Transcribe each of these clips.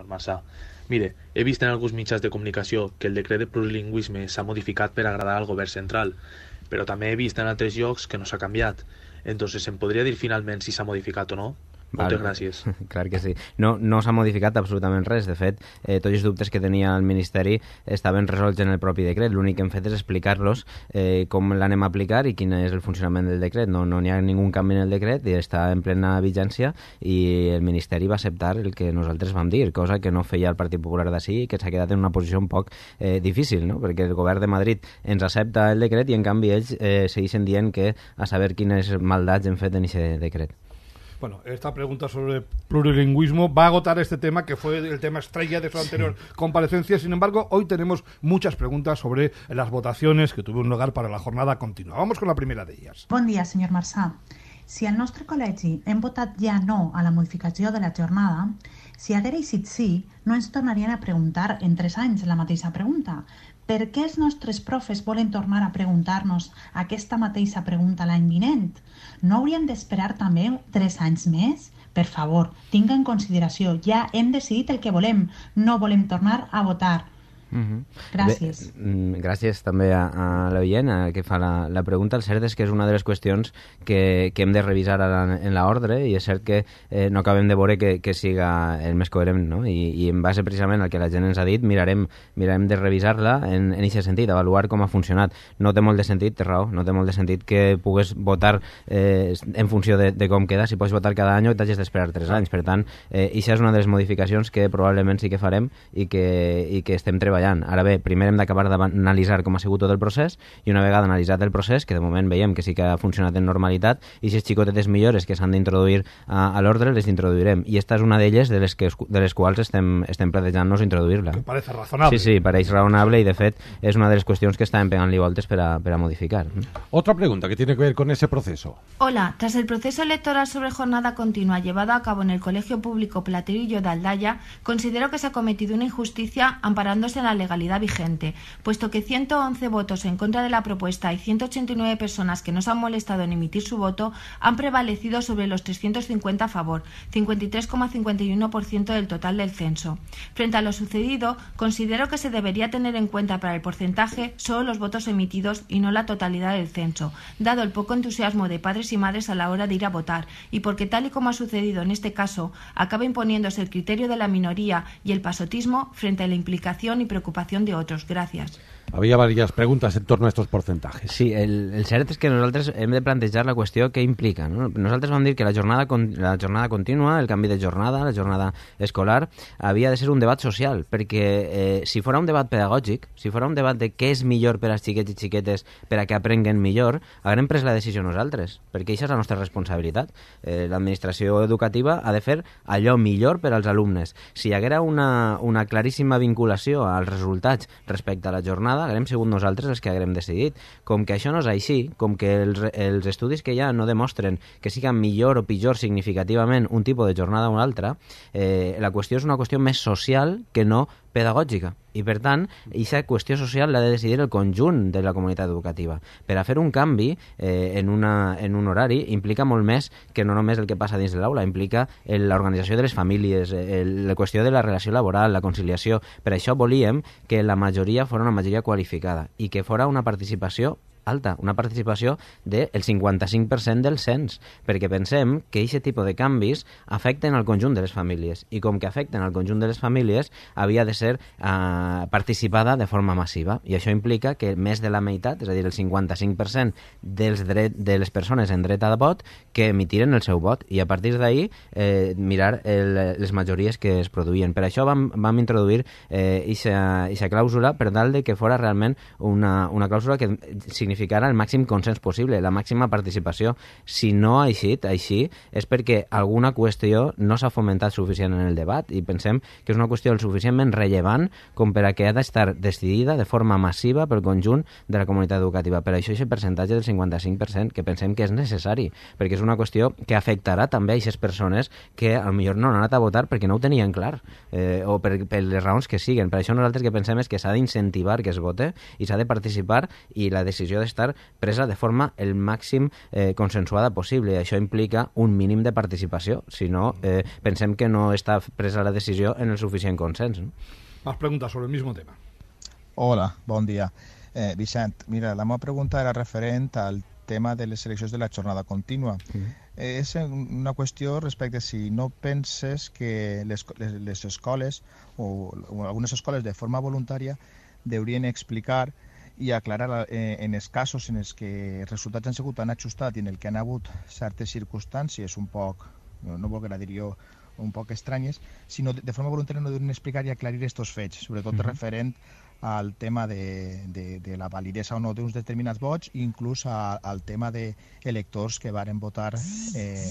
senyor Massa. Mire, he vist en alguns mitjans de comunicació que el decret de plurilingüisme s'ha modificat per agradar al govern central, però també he vist en altres llocs que no s'ha canviat. Entonces, em podria dir finalment si s'ha modificat o no? Moltes gràcies. Clar que sí. No, no s'ha modificat absolutament res. De fet, eh, tots els dubtes que tenia el Ministeri estaven resolts en el propi decret. L'únic que hem fet és explicar-los eh, com l'anem a aplicar i quin és el funcionament del decret. No n'hi no ha ningú canvi en el decret i està en plena vigència i el Ministeri va acceptar el que nosaltres vam dir, cosa que no feia el Partit Popular d'ací i que s'ha quedat en una posició un poc eh, difícil, no? perquè el govern de Madrid ens accepta el decret i en canvi ells eh, segueixen dient que a saber quines maldats hem fet en aquest decret. Bueno, esta pregunta sobre plurilingüismo va a agotar este tema que fue el tema estrella de su anterior comparecencia. Sin embargo, hoy tenemos muchas preguntas sobre las votaciones que tuvieron lugar para la jornada continua. Vamos con la primera de ellas. Buen día, señor Marsá. Si el nuestro colegio en votat ya no a la modificación de la jornada, si Dere sí, no ens tornarían a preguntar en tres años la misma pregunta, Per què els nostres profes volen tornar a preguntar-nos aquesta mateixa pregunta l'any vinent? No hauríem d'esperar també tres anys més? Per favor, tinga en consideració, ja hem decidit el que volem. No volem tornar a votar, Mhm. Mm -hmm. Gràcies. Bé, gràcies també a, a l'oient que fa la, la pregunta. El cert és que és una de les qüestions que, que hem de revisar ara en l'ordre i és cert que eh, no acabem de veure que, que siga el més coherent no? I, i en base precisament al que la gent ens ha dit mirarem, mirarem de revisar-la en, en aquest sentit, avaluar com ha funcionat. No té molt de sentit, té raó, no té molt de sentit que pugues votar eh, en funció de, de com queda. Si pots votar cada any t'hagis d'esperar 3 anys. Per tant, eh, això és una de les modificacions que probablement sí que farem i que, i que estem treballant treballant. primero bé, primer hem de analizar com ha sigut tot el proceso, y una vegada analitzat el proceso, que de momento veiem que sí que ha funcionat en normalidad, y si de xicotetes millores que s'han de eh, a, al orden, les introduirem. Y esta es una d'elles de, les que, de las cuales estem, estem plantejant-nos introduir-la. parece razonable. Sí, sí, pareix razonable, y de fet es una de las cuestiones que estàvem pegant-li voltes per a, modificar. Otra pregunta que tiene que ver con ese proceso. Hola, tras el proceso electoral sobre jornada continua llevado a cabo en el Colegio Público Platerillo de Aldaya, considero que se ha cometido una injusticia amparándose en la la legalidad vigente, puesto que 111 votos en contra de la propuesta y 189 personas que no se han molestado en emitir su voto han prevalecido sobre los 350 a favor, 53,51% del total del censo. Frente a lo sucedido, considero que se debería tener en cuenta para el porcentaje solo los votos emitidos y no la totalidad del censo, dado el poco entusiasmo de padres y madres a la hora de ir a votar, y porque tal y como ha sucedido en este caso, acaba imponiéndose el criterio de la minoría y el pasotismo frente a la implicación y preocupación preocupación de otros. Gracias. Havia diverses preguntes en torno a aquests porcentajes. Sí, el, el cert és que nosaltres hem de plantejar la qüestió que implica. No? Nosaltres vam dir que la jornada, la jornada contínua, el canvi de jornada, la jornada escolar, havia de ser un debat social, perquè eh, si fora un debat pedagògic, si fora un debat de què és millor per als xiquets i xiquetes per a que aprenguen millor, haurem pres la decisió nosaltres, perquè això és la nostra responsabilitat. Eh, L'administració educativa ha de fer allò millor per als alumnes. Si hi haguera una, una claríssima vinculació als resultats respecte a la jornada, vegada haguem sigut nosaltres els que haguem decidit. Com que això no és així, com que els, els estudis que ja no demostren que siga millor o pitjor significativament un tipus de jornada o un altre, eh, la qüestió és una qüestió més social que no pedagògica i per tant, aquesta qüestió social l'ha de decidir el conjunt de la comunitat educativa. Per a fer un canvi eh, en, una, en un horari implica molt més que no només el que passa dins de l'aula, implica l'organització de les famílies, eh, el, la qüestió de la relació laboral, la conciliació. Per això volíem que la majoria fos una majoria qualificada i que fora una participació alta, una participació del 55% del cens, perquè pensem que aquest tipus de canvis afecten al conjunt de les famílies i com que afecten al conjunt de les famílies havia de ser eh, participada de forma massiva i això implica que més de la meitat, és a dir, el 55% dels dret, de les persones en dret a vot que emitiren el seu vot i a partir d'ahir eh, mirar el, les majories que es produïen. Per això vam, vam introduir eh, clàusula per tal de que fora realment una, una clàusula que significa significarà el màxim consens possible, la màxima participació. Si no ha eixit així, és perquè alguna qüestió no s'ha fomentat suficient en el debat i pensem que és una qüestió suficientment rellevant com per a que ha d'estar decidida de forma massiva pel conjunt de la comunitat educativa. Per això, aquest percentatge del 55% que pensem que és necessari, perquè és una qüestió que afectarà també a aquestes persones que a millor no han anat a votar perquè no ho tenien clar eh, o per, per les raons que siguen. Per això nosaltres que pensem és que s'ha d'incentivar que es vote i s'ha de participar i la decisió ha d'estar presa de forma el màxim eh, consensuada possible. Això implica un mínim de participació, si no mm. eh, pensem que no està presa la decisió en el suficient consens. ¿no? Más preguntas sobre el mismo tema. Hola, bon dia. Eh, Vicent, mira, la meva pregunta era referent al tema de les eleccions de la jornada contínua. Mm -hmm. és una qüestió respecte a si no penses que les, les, les escoles o, o algunes escoles de forma voluntària deurien explicar eh, i aclarar eh, en els casos en els que els resultats han sigut tan ajustats i en el que han hagut certes circumstàncies un poc, no, no voldrà dir jo, un poc estranyes, sinó de, de forma voluntària no duen explicar i aclarir aquests fets, sobretot mm -hmm. referent al tema de, de, de la validesa o no d'uns determinats vots, inclús a, al tema de electors que varen votar eh,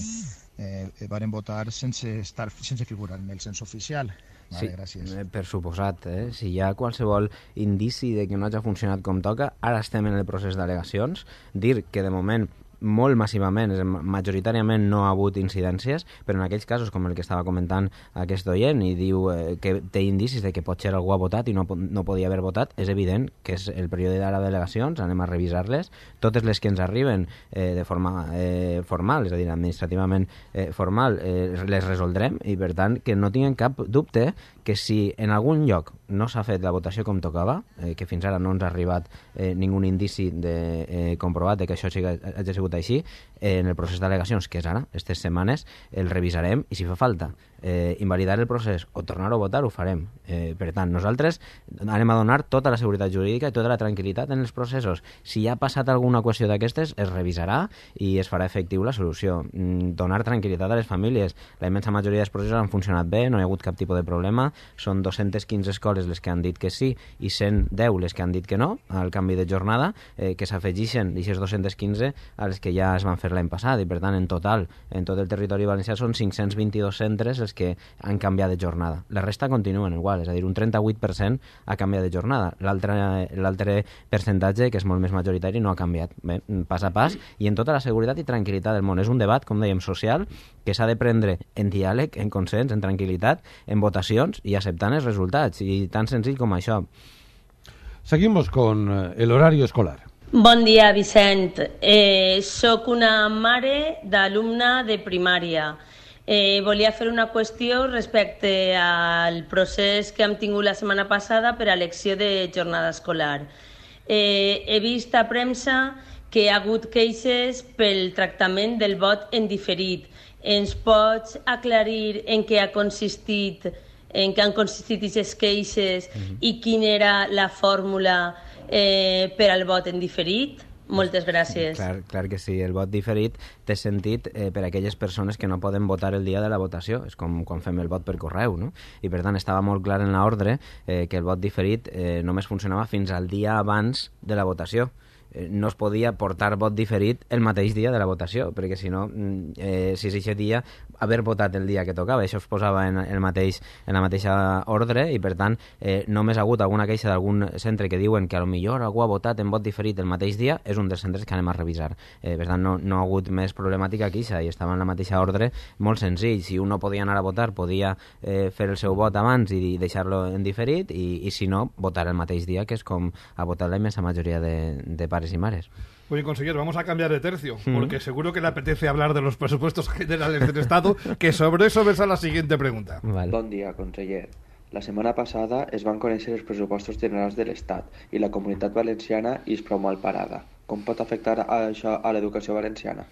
eh, varen votar sense, estar, sense figurar en el sens oficial. Vale, sí, gràcies. Eh, per suposat, eh? si hi ha qualsevol indici de que no hagi funcionat com toca, ara estem en el procés d'al·legacions. Dir que de moment molt massivament, és, majoritàriament no ha hagut incidències, però en aquells casos, com el que estava comentant aquest oient, i diu eh, que té indicis de que potser algú ha votat i no, no podia haver votat, és evident que és el període de les delegacions, anem a revisar-les, totes les que ens arriben eh, de forma eh, formal, és a dir, administrativament eh, formal, eh, les resoldrem i, per tant, que no tinguin cap dubte que si en algun lloc no s'ha fet la votació com tocava, eh, que fins ara no ens ha arribat eh, ningun indici de, eh, comprovat de que això hagi, hagi sigut 代些 eh, en el procés d'al·legacions, que és ara, aquestes setmanes, el revisarem i si fa falta eh, invalidar el procés o tornar-ho a votar, ho farem. Eh, per tant, nosaltres anem a donar tota la seguretat jurídica i tota la tranquil·litat en els processos. Si ja ha passat alguna qüestió d'aquestes, es revisarà i es farà efectiu la solució. Mm, donar tranquil·litat a les famílies. La immensa majoria dels processos han funcionat bé, no hi ha hagut cap tipus de problema. Són 215 escoles les que han dit que sí i 110 les que han dit que no al canvi de jornada, eh, que s'afegixen d'aixes 215 a les que ja es van fer per l'any passat i per tant en total en tot el territori valencià són 522 centres els que han canviat de jornada. La resta continuen igual, és a dir, un 38% ha canviat de jornada. L'altre percentatge, que és molt més majoritari, no ha canviat. Bé, pas a pas i en tota la seguretat i tranquil·litat del món. És un debat, com dèiem, social que s'ha de prendre en diàleg, en consens, en tranquil·litat, en votacions i acceptant els resultats. I tan senzill com això. Seguimos con eh, el horario escolar. Bon dia, Vicent. Eh, soc una mare d'alumna de primària. Eh, volia fer una qüestió respecte al procés que hem tingut la setmana passada per a elecció de jornada escolar. Eh, he vist a premsa que hi ha hagut queixes pel tractament del vot en diferit. Ens pots aclarir en què ha consistit en què han consistit aquestes queixes mm -hmm. i quina era la fórmula eh, per al vot en diferit. Moltes gràcies. Clar, clar que sí, el vot diferit té sentit eh, per a aquelles persones que no poden votar el dia de la votació, és com quan fem el vot per correu, no? I per tant estava molt clar en l'ordre eh, que el vot diferit eh, només funcionava fins al dia abans de la votació eh, no es podia portar vot diferit el mateix dia de la votació, perquè si no, mm, eh, si és aquest dia, haver votat el dia que tocava. Això es posava en, el mateix, en la mateixa ordre i, per tant, eh, només ha hagut alguna queixa d'algun centre que diuen que a lo millor algú ha votat en vot diferit el mateix dia, és un dels centres que anem a revisar. Eh, per tant, no, no ha hagut més problemàtica que això i estava en la mateixa ordre, molt senzill. Si un no podia anar a votar, podia eh, fer el seu vot abans i deixar-lo en diferit i, i, si no, votar el mateix dia, que és com ha votat la immensa majoria de, de pares i mares. Oye, consejero, vamos a cambiar de tercio, mm. porque seguro que le apetece hablar de los presupuestos generales del Estado, que sobre eso versa la siguiente pregunta. Vale. Buen día, consejero. La semana pasada es van conèixer los presupuestos generales del Estado y la comunidad valenciana y és prou mal parada. Com pot afectar a la educación valenciana?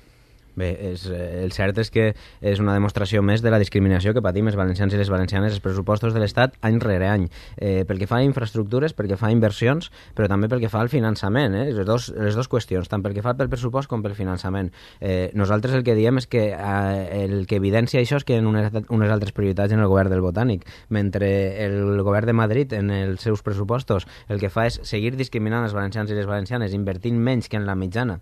Bé, és, eh, el cert és que és una demostració més de la discriminació que patim els valencians i les valencianes els pressupostos de l'Estat any rere any, eh, pel que fa a infraestructures, pel que fa a inversions, però també pel que fa al finançament, eh, les, dos, les dues qüestions, tant pel que fa pel pressupost com pel finançament. Eh, nosaltres el que diem és que eh, el que evidencia això és que hi ha unes, unes altres prioritats en el govern del Botànic, mentre el govern de Madrid en els seus pressupostos el que fa és seguir discriminant els valencians i les valencianes, invertint menys que en la mitjana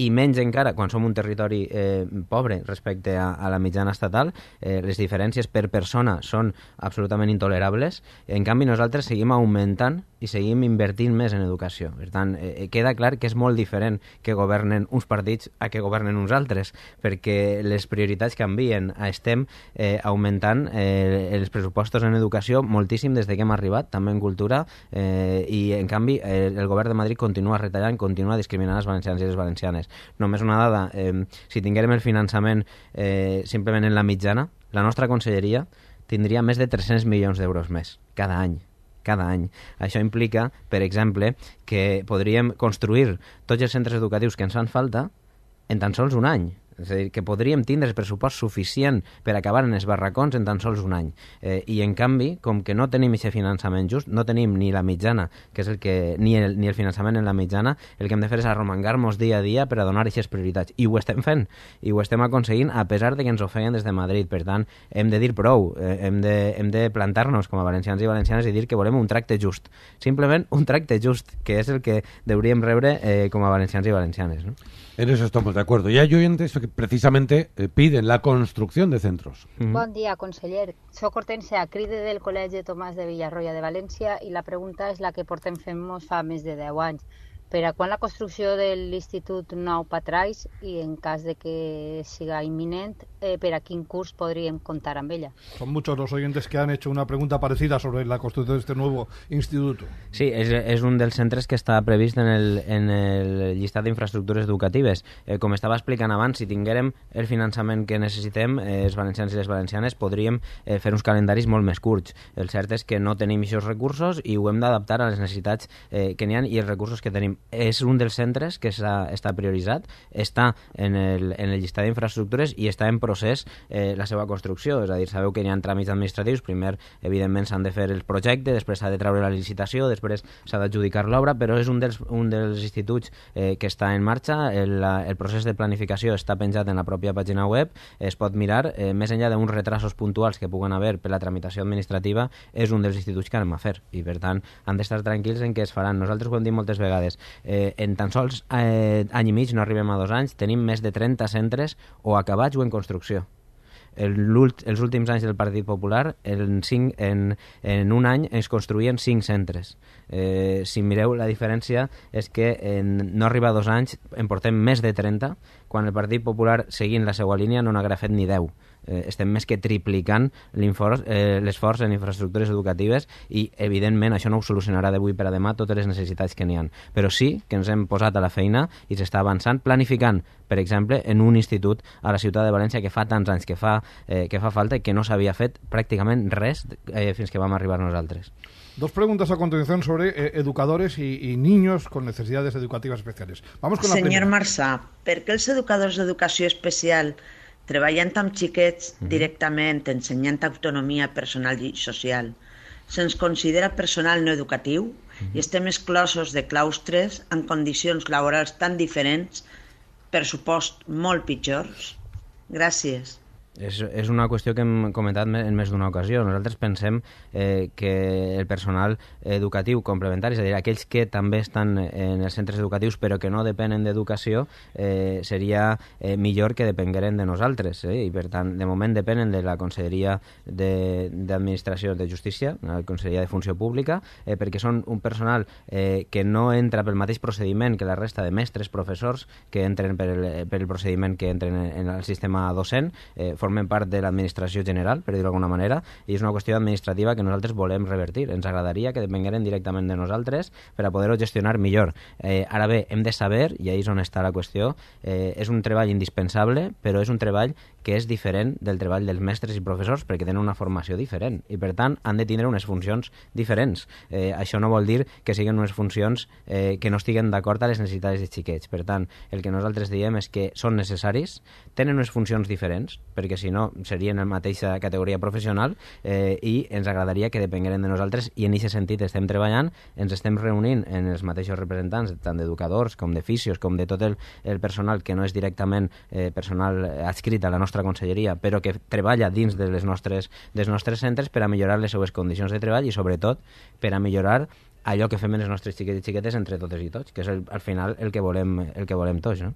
i menys encara quan som un territori eh, pobre respecte a, a la mitjana estatal, eh, les diferències per persona són absolutament intolerables. En canvi, nosaltres seguim augmentant i seguim invertint més en educació. Per tant, eh, eh, queda clar que és molt diferent que governen uns partits a que governen uns altres, perquè les prioritats canvien. Estem eh, augmentant eh, els pressupostos en educació moltíssim des de que hem arribat, també en cultura, eh, i en canvi eh, el govern de Madrid continua retallant, continua discriminant els valencians i les valencianes. Només una dada, eh, si tinguérem el finançament eh, simplement en la mitjana, la nostra conselleria tindria més de 300 milions d'euros més cada any cada any. Això implica, per exemple, que podríem construir tots els centres educatius que ens fan falta en tan sols un any és a dir, que podríem tindre el pressupost suficient per acabar en els barracons en tan sols un any. Eh, I, en canvi, com que no tenim aquest finançament just, no tenim ni la mitjana, que és el que, ni, el, ni el finançament en la mitjana, el que hem de fer és arromangar-nos dia a dia per a donar aquestes prioritats. I ho estem fent, i ho estem aconseguint, a pesar de que ens ho feien des de Madrid. Per tant, hem de dir prou, eh, hem de, hem de plantar-nos com a valencians i valencianes i dir que volem un tracte just. Simplement un tracte just, que és el que deuríem rebre eh, com a valencians i valencianes. ¿no? En eso estamos de acuerdo. Y hay oyentes que precisamente eh, piden la construcción de centros. Mm. Bon dia, conseller. Soc Hortensia, Cride del Col·legi Tomàs de Villarroya de València i la pregunta és la que portem fent-nos fa més de 10 anys. Per a quan la construcció de l'Institut Nou Patrais i en cas de que siga imminent, eh, per a quin curs podríem comptar amb ella. Són molts els oients que han hecho una pregunta parecida sobre la construcció d'aquest nou institut. Sí, és, és un dels centres que està previst en el, en el llistat d'infraestructures educatives. Eh, com estava explicant abans, si tinguérem el finançament que necessitem, eh, els valencians i les valencianes, podríem eh, fer uns calendaris molt més curts. El cert és que no tenim aquests recursos i ho hem d'adaptar a les necessitats eh, que n'hi ha i els recursos que tenim. És un dels centres que està prioritzat, està en el, en el llistat d'infraestructures i està en progrés procés eh, la seva construcció. És a dir, sabeu que hi ha tràmits administratius, primer, evidentment, s'han de fer el projecte, després s'ha de treure la licitació, després s'ha d'adjudicar l'obra, però és un dels, un dels instituts eh, que està en marxa. El, la, el procés de planificació està penjat en la pròpia pàgina web, es pot mirar, eh, més enllà d'uns retrasos puntuals que puguen haver per la tramitació administrativa, és un dels instituts que anem a fer. I, per tant, han d'estar tranquils en què es faran. Nosaltres ho hem dit moltes vegades. Eh, en tan sols eh, any i mig, no arribem a dos anys, tenim més de 30 centres o acabats o en construcció construcció. El, els últims anys del Partit Popular, en, cinc, en, en un any es construïen cinc centres. Eh, si mireu, la diferència és que en, no arriba a dos anys, en portem més de 30, quan el Partit Popular, seguint la seva línia, no n'haguera fet ni 10 eh, estem més que triplicant eh, l'esforç eh, en infraestructures educatives i, evidentment, això no ho solucionarà d'avui per a demà totes les necessitats que n'hi han. Però sí que ens hem posat a la feina i s'està avançant planificant, per exemple, en un institut a la ciutat de València que fa tants anys que fa, eh, que fa falta i que no s'havia fet pràcticament res eh, fins que vam arribar nosaltres. Dos preguntas a continuación sobre eh, educadores y, y, niños con necesidades educativas especiales. Vamos con la Señor primera. Marsa, ¿por qué los educadores de educación especial treballant amb xiquets mm -hmm. directament, ensenyant autonomia personal i social. Se'ns considera personal no educatiu mm -hmm. i estem exclosos de claustres en condicions laborals tan diferents, per supost molt pitjors. Gràcies. És, és una qüestió que hem comentat en més d'una ocasió. Nosaltres pensem eh, que el personal educatiu complementari, és a dir, aquells que també estan en els centres educatius però que no depenen d'educació, eh, seria eh, millor que depengueren de nosaltres. Eh? I, per tant, de moment depenen de la Conselleria d'Administració de, de Justícia, la Conselleria de Funció Pública, eh, perquè són un personal eh, que no entra pel mateix procediment que la resta de mestres, professors, que entren per el, per el procediment que entren en el sistema docent, eh, formen part de l'administració general, per dir-ho d'alguna manera, i és una qüestió administrativa que nosaltres volem revertir. Ens agradaria que depengueren directament de nosaltres per a poder-ho gestionar millor. Eh, ara bé, hem de saber, i ahir és on està la qüestió, eh, és un treball indispensable, però és un treball que és diferent del treball dels mestres i professors perquè tenen una formació diferent i per tant han de tindre unes funcions diferents. Eh, això no vol dir que siguin unes funcions eh, que no estiguen d'acord a les necessitats dels xiquets. Per tant, el que nosaltres diem és que són necessaris, tenen unes funcions diferents perquè si no serien en la mateixa categoria professional eh, i ens agradaria que depengueren de nosaltres i en aquest sentit estem treballant, ens estem reunint en els mateixos representants, tant d'educadors com de físios com de tot el, el personal que no és directament eh, personal adscrit a la nostra nostra conselleria, però que treballa dins de les nostres, dels nostres centres per a millorar les seues condicions de treball i, sobretot, per a millorar allò que fem en els nostres xiquetes i xiquetes entre totes i tots, que és el, al final el que volem, el que volem tots. No?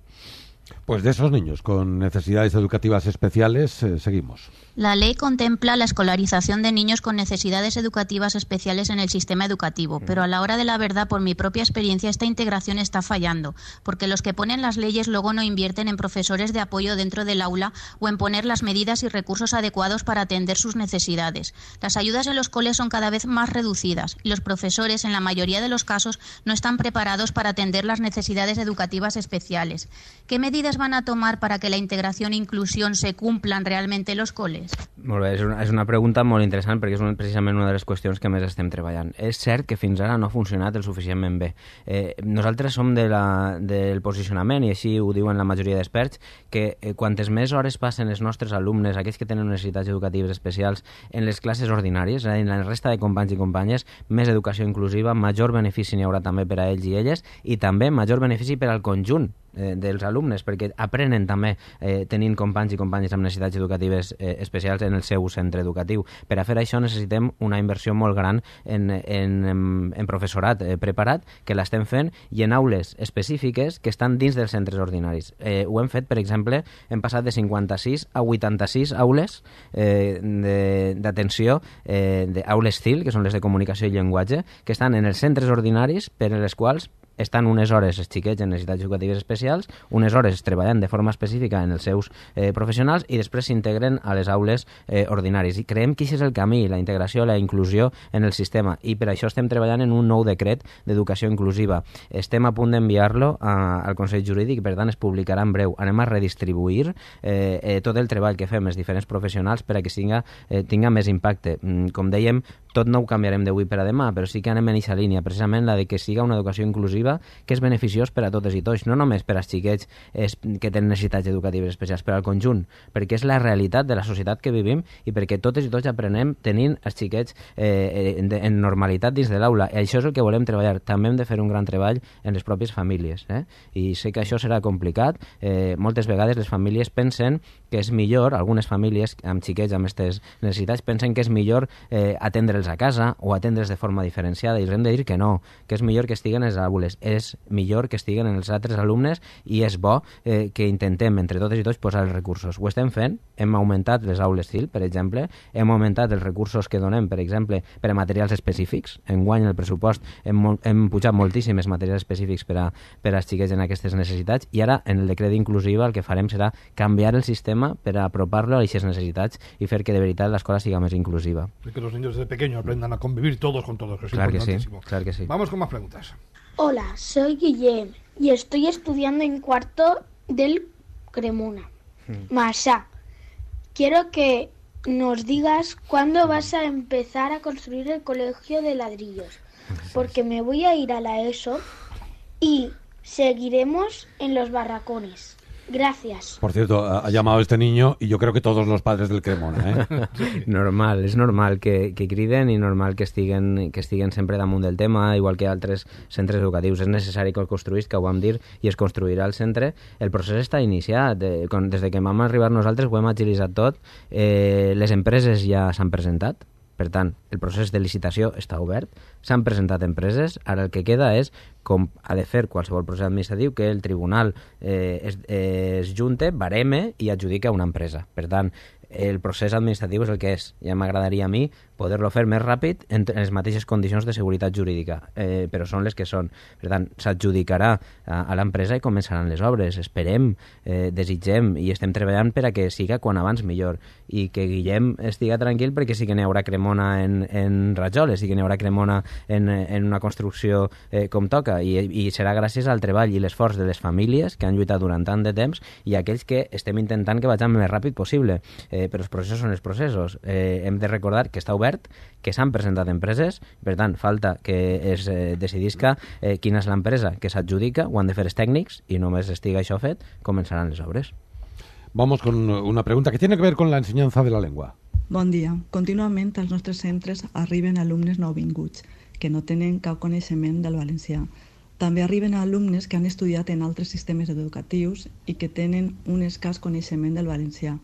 Pues de esos niños con necesidades educativas especiales, eh, seguimos. La ley contempla la escolarización de niños con necesidades educativas especiales en el sistema educativo, pero a la hora de la verdad, por mi propia experiencia, esta integración está fallando, porque los que ponen las leyes luego no invierten en profesores de apoyo dentro del aula o en poner las medidas y recursos adecuados para atender sus necesidades. Las ayudas en los coles son cada vez más reducidas y los profesores, en la mayoría de los casos, no están preparados para atender las necesidades educativas especiales. ¿Qué medidas medidas van a tomar para que la integración e inclusión se cumplan realmente en los coles? Molt bé, és una, és una pregunta molt interessant perquè és un, precisament una de les qüestions que més estem treballant. És cert que fins ara no ha funcionat el suficientment bé. Eh, nosaltres som de la, del posicionament, i així ho diuen la majoria d'experts, que eh, quantes més hores passen els nostres alumnes, aquells que tenen necessitats educatives especials, en les classes ordinàries, eh, en la resta de companys i companyes, més educació inclusiva, major benefici n'hi haurà també per a ells i elles, i també major benefici per al conjunt eh, dels alumnes, perquè aprenen també eh, tenint companys i companyes amb necessitats educatives eh, especials en el seu centre educatiu. Per a fer això necessitem una inversió molt gran en, en, en, en professorat eh, preparat, que l'estem fent, i en aules específiques que estan dins dels centres ordinaris. Eh, ho hem fet, per exemple, hem passat de 56 a 86 aules eh, d'atenció eh, d'aules CIL, que són les de comunicació i llenguatge, que estan en els centres ordinaris per les quals estan unes hores els xiquets en necessitats educatives especials, unes hores treballant de forma específica en els seus eh, professionals i després s'integren a les aules eh, ordinaris. I creiem que això és el camí, la integració, la inclusió en el sistema i per això estem treballant en un nou decret d'educació inclusiva. Estem a punt d'enviar-lo eh, al Consell Jurídic per tant es publicarà en breu. Anem a redistribuir eh, eh, tot el treball que fem els diferents professionals per a que tinga, eh, tinga més impacte. Mm, com dèiem, tot no ho canviarem d'avui per a demà, però sí que anem en aquesta línia, precisament la de que siga una educació inclusiva que és beneficiós per a totes i tots, no només per als xiquets que tenen necessitats educatives especials, per al conjunt, perquè és la realitat de la societat que vivim i perquè totes i tots aprenem tenint els xiquets eh, eh en, normalitat dins de l'aula. I això és el que volem treballar. També hem de fer un gran treball en les pròpies famílies. Eh? I sé que això serà complicat. Eh, moltes vegades les famílies pensen que és millor, algunes famílies amb xiquets amb aquestes necessitats pensen que és millor eh, atendre cuidar-los a casa o atendre's de forma diferenciada i hem de dir que no, que és millor que estiguen els les és millor que estiguen els altres alumnes i és bo eh, que intentem entre totes i tots posar els recursos. Ho estem fent, hem augmentat les aules CIL, per exemple, hem augmentat els recursos que donem, per exemple, per a materials específics. en guany el pressupost hem, hem pujat moltíssimes materials específics per a, per a xiquets en aquestes necessitats i ara en el decret inclusiva el que farem serà canviar el sistema per a apropar-lo a aquestes necessitats i fer que de veritat l'escola siga més inclusiva. Que els nens de pequeños aprendan a convivir todos con todos, Que Vamos con más preguntas. Hola, soy Guillem y estoy estudiando en cuarto del Cremona. Hmm. Masa quiero que nos digas cuándo vas a empezar a construir el colegio de ladrillos, porque me voy a ir a la ESO y seguiremos en los barracones. Gracias. Por cierto, ha llamado este niño y yo creo que todos los padres del Cremona. ¿eh? normal, es normal que, que criden y normal que estiguen, que estiguen siempre damunt del tema, igual que altres centres educatius. És necessari que el construís, que ho vam dir, i es construirà el centre. El procés està iniciat. Eh, quan, des de que vam arribar nosaltres ho hem agilitzat tot. Eh, les empreses ja s'han presentat per tant, el procés de licitació està obert, s'han presentat empreses, ara el que queda és, com ha de fer qualsevol procés administratiu, que el tribunal eh, es, eh, es junte, bareme i adjudica una empresa. Per tant, el procés administratiu és el que és. Ja m'agradaria a mi poder-lo fer més ràpid en les mateixes condicions de seguretat jurídica, eh, però són les que són. Per tant, s'adjudicarà a, a l'empresa i començaran les obres. Esperem, eh, desitgem i estem treballant per a que siga quan abans millor i que Guillem estiga tranquil perquè sí que n'hi haurà cremona en, en rajoles, sí que n'hi haurà cremona en, en una construcció eh, com toca i, i serà gràcies al treball i l'esforç de les famílies que han lluitat durant tant de temps i aquells que estem intentant que vagin el més ràpid possible. Eh, però els processos són els processos. Eh, hem de recordar que està obert obert, que s'han presentat empreses, per tant, falta que es eh, decidisca eh, quina és l'empresa que s'adjudica, ho han de fer els tècnics, i només estiga això fet, començaran les obres. Vamos con una pregunta que tiene que ver con la enseñanza de la lengua. Bon dia. Contínuament als nostres centres arriben alumnes nouvinguts que no tenen cap coneixement del valencià. També arriben a alumnes que han estudiat en altres sistemes educatius i que tenen un escàs coneixement del valencià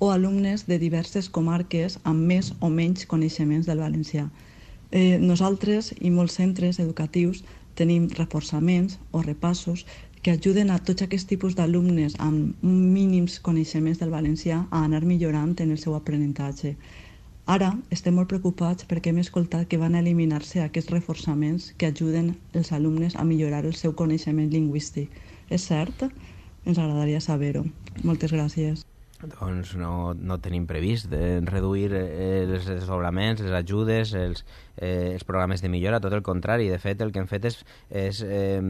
o alumnes de diverses comarques amb més o menys coneixements del valencià. Eh, nosaltres i molts centres educatius tenim reforçaments o repassos que ajuden a tots aquests tipus d'alumnes amb mínims coneixements del valencià a anar millorant en el seu aprenentatge. Ara estem molt preocupats perquè hem escoltat que van eliminar-se aquests reforçaments que ajuden els alumnes a millorar el seu coneixement lingüístic. És cert? Ens agradaria saber-ho. Moltes gràcies doncs no, no tenim previst de reduir eh, els desdoblaments, les ajudes, els, eh, els programes de millora, tot el contrari. De fet, el que hem fet és, és eh,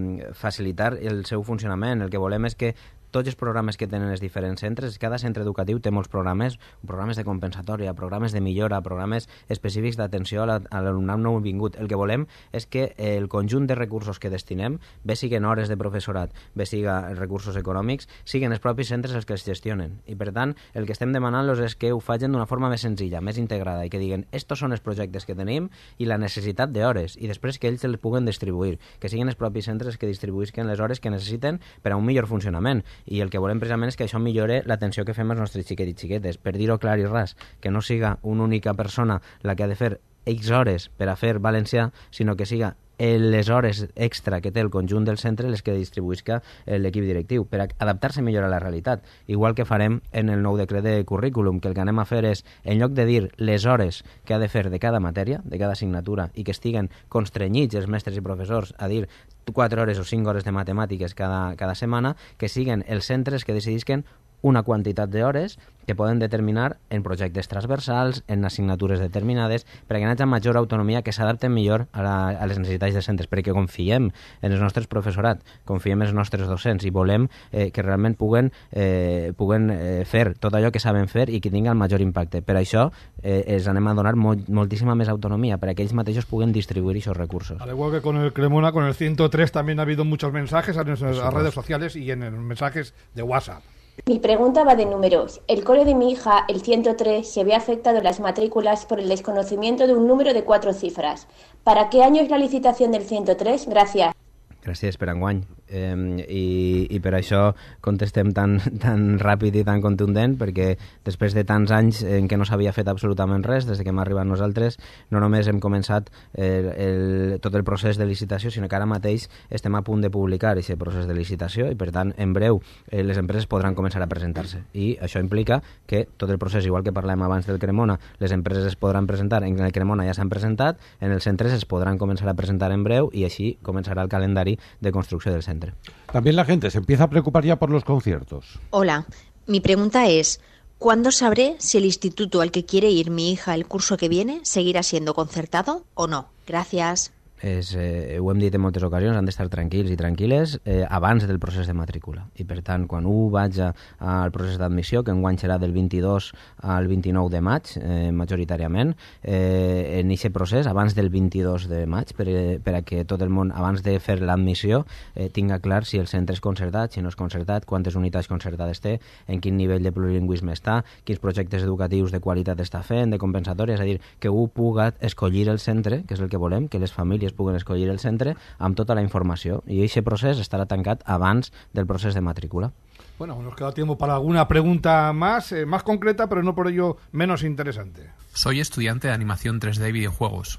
facilitar el seu funcionament. El que volem és que tots els programes que tenen els diferents centres, cada centre educatiu té molts programes, programes de compensatòria, programes de millora, programes específics d'atenció a l'alumnat vingut. El que volem és que eh, el conjunt de recursos que destinem, bé siguen hores de professorat, bé siguen recursos econòmics, siguen els propis centres els que els gestionen. I per tant, el que estem demanant-los és que ho facin d'una forma més senzilla, més integrada, i que diguen, estos són els projectes que tenim i la necessitat d'hores, i després que ells els puguen distribuir, que siguin els propis centres que distribuïsquen les hores que necessiten per a un millor funcionament i el que volem precisament és que això millore l'atenció que fem als nostres xiquets i xiquetes. Per dir-ho clar i ras, que no siga una única persona la que ha de fer X hores per a fer valencià, sinó que siga les hores extra que té el conjunt del centre les que distribuïsca eh, l'equip directiu, per adaptar-se millor a la realitat. Igual que farem en el nou decret de currículum, que el que anem a fer és, en lloc de dir les hores que ha de fer de cada matèria, de cada assignatura, i que estiguen constrenyits els mestres i professors a dir 4 hores o 5 hores de matemàtiques cada, cada setmana, que siguen els centres que decidisquen una quantitat d'hores que poden determinar en projectes transversals, en assignatures determinades, perquè n'hi hagi major autonomia que s'adapten millor a, la, a les necessitats de centres, perquè confiem en els nostres professorat, confiem en els nostres docents i volem eh, que realment puguen, eh, puguen eh, fer tot allò que saben fer i que tinguin el major impacte. Per això eh, els anem a donar molt, moltíssima més autonomia, perquè ells mateixos puguen distribuir aquests recursos. Al igual que con el Cremona, con el 103 també ha habido muchos mensajes en les redes sociales i en els mensajes de WhatsApp. Mi pregunta va de números. El cole de mi hija, el 103, se ve afectado en las matrículas por el desconocimiento de un número de cuatro cifras. ¿Para qué año es la licitación del 103? Gracias. Gràcies per enguany. Eh, i, I per això contestem tan, tan ràpid i tan contundent, perquè després de tants anys en què no s'havia fet absolutament res, des de que hem arribat nosaltres, no només hem començat el, el, tot el procés de licitació, sinó que ara mateix estem a punt de publicar aquest procés de licitació i, per tant, en breu eh, les empreses podran començar a presentar-se. I això implica que tot el procés, igual que parlem abans del Cremona, les empreses es podran presentar, en el Cremona ja s'han presentat, en els centres es podran començar a presentar en breu i així començarà el calendari de construcción del centro. También la gente se empieza a preocupar ya por los conciertos. Hola, mi pregunta es, ¿cuándo sabré si el instituto al que quiere ir mi hija el curso que viene seguirá siendo concertado o no? Gracias. és, eh, ho hem dit en moltes ocasions, han d'estar tranquils i tranquil·les eh, abans del procés de matrícula. I per tant, quan un vaig al procés d'admissió, que enguany serà del 22 al 29 de maig, eh, majoritàriament, eh, en aquest procés, abans del 22 de maig, per, eh, per a que tot el món, abans de fer l'admissió, eh, tinga clar si el centre és concertat, si no és concertat, quantes unitats concertades té, en quin nivell de plurilingüisme està, quins projectes educatius de qualitat està fent, de compensatòria, és a dir, que un puga escollir el centre, que és el que volem, que les famílies Pueden escoger el centre amb toda la informació. Y ese procés estará tancat abans del proceso de matrícula. Bueno, nos queda tiempo para alguna pregunta más, eh, más concreta, pero no por ello menos interesante. Soy estudiante de animación 3D y videojuegos.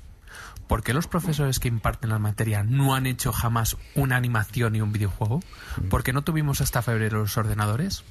¿Por qué los profesores que imparten la materia no han hecho jamás una animación y un videojuego? ¿Por qué no tuvimos hasta febrero los ordenadores?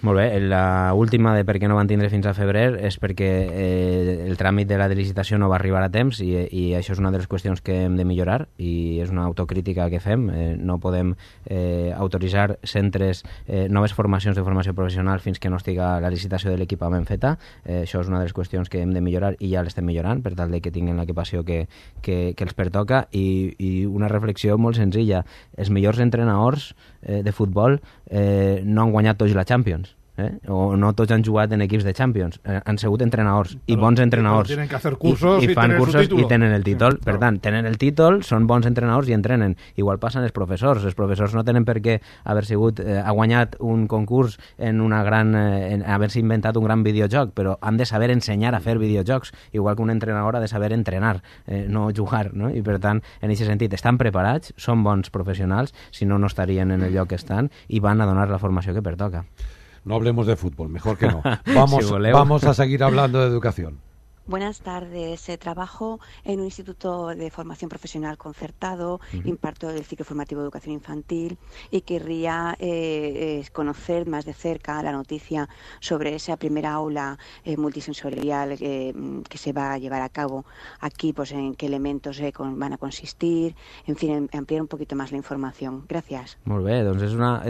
Molt bé, eh, la última de per què no van tindre fins a febrer és perquè eh, el tràmit de la licitació no va arribar a temps i, i això és una de les qüestions que hem de millorar i és una autocrítica que fem. Eh, no podem eh, autoritzar centres, eh, noves formacions de formació professional fins que no estiga la licitació de l'equipament feta. Eh, això és una de les qüestions que hem de millorar i ja l'estem millorant per tal de que tinguin l'equipació que, que, que els pertoca i, i una reflexió molt senzilla. Els millors entrenadors eh, de futbol eh, no han guanyat tots la Champions eh? o no tots han jugat en equips de Champions, eh, han sigut entrenadors però, i bons entrenadors. Tenen que hacer cursos i, i, i fan cursos i tenen el títol. Sí, per claro. tant, tenen el títol, són bons entrenadors i entrenen. Igual passen els professors. Els professors no tenen per què haver sigut eh, ha guanyat un concurs en una gran eh, haver-se inventat un gran videojoc, però han de saber ensenyar a fer videojocs, igual que un entrenador ha de saber entrenar, eh, no jugar, no? I per tant, en aquest sentit, estan preparats, són bons professionals, si no no estarien en el lloc que estan i van a donar la formació que pertoca. No hablemos de fútbol, mejor que no. Vamos, vamos a seguir hablando de educación. Buenas tardes. Eh, trabajo en un instituto de formación profesional concertado, imparto el ciclo formativo de educación infantil y querría eh, eh, conocer más de cerca la noticia sobre esa primera aula multisensorial mm, que se va a llevar a cabo aquí, pues en qué elementos van a consistir, en fin, em, ampliar un poquito más la información. Gracias. Muy bien, es es una,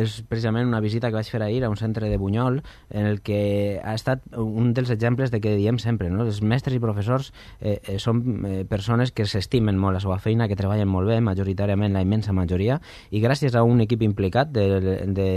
una visita que vais a ir a un centro de Buñol en el que ha estado un los ejemplos de que diem siempre, no? Es Mestre mestres i professors eh, eh, són eh, persones que s'estimen molt la seva feina, que treballen molt bé, majoritàriament la immensa majoria, i gràcies a un equip implicat de, de,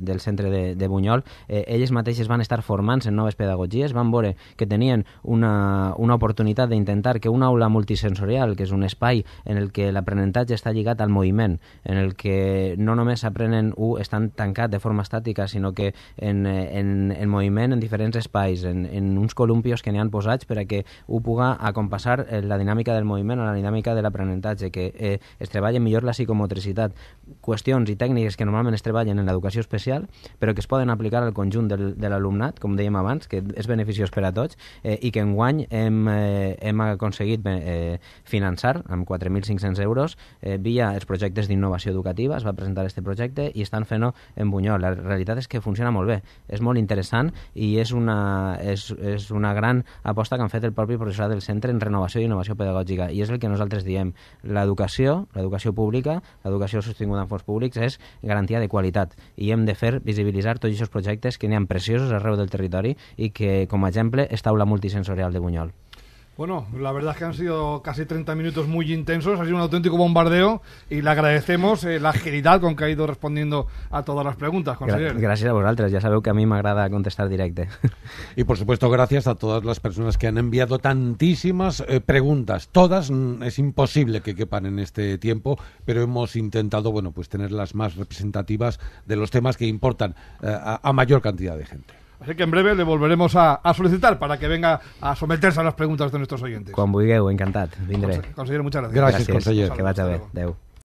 del centre de, de Bunyol, eh, elles mateixes van estar formant-se en noves pedagogies, van veure que tenien una, una oportunitat d'intentar que una aula multisensorial, que és un espai en el que l'aprenentatge està lligat al moviment, en el que no només aprenen u estan tancats de forma estàtica, sinó que en, eh, en, en moviment en diferents espais, en, en uns columpios que n'hi han posats per a que que ho puga acompassar eh, la dinàmica del moviment o la dinàmica de l'aprenentatge, que eh, es treballen millor la psicomotricitat, qüestions i tècniques que normalment es treballen en l'educació especial, però que es poden aplicar al conjunt del, de l'alumnat, com dèiem abans, que és beneficiós per a tots, eh, i que enguany hem, eh, hem aconseguit eh, finançar amb 4.500 euros eh, via els projectes d'innovació educativa, es va presentar aquest projecte i estan fent-ho en Bunyol. La realitat és que funciona molt bé, és molt interessant i és una, és, és una gran aposta que han fet el propi professorat del centre en renovació i innovació pedagògica. I és el que nosaltres diem. L'educació, l'educació pública, l'educació sostinguda en fons públics, és garantia de qualitat. I hem de fer visibilitzar tots aquests projectes que n'hi ha preciosos arreu del territori i que, com a exemple, és taula multisensorial de Bunyol. Bueno, la verdad es que han sido casi 30 minutos muy intensos, ha sido un auténtico bombardeo y le agradecemos eh, la agilidad con que ha ido respondiendo a todas las preguntas, consejero. gracias a vosotros, ya sabéis que a mí me agrada contestar directo. Y por supuesto, gracias a todas las personas que han enviado tantísimas eh, preguntas. Todas mm, es imposible que quepan en este tiempo, pero hemos intentado, bueno, pues tener más representativas de los temas que importan eh, a mayor cantidad de gente. Así que en breve le volveremos a, solicitar para que venga a someterse a las preguntas de nuestros oyentes. Con Buigueu, encantado. Vindré. muchas gracias. Gracias, consejero. que Que a ver. Deu.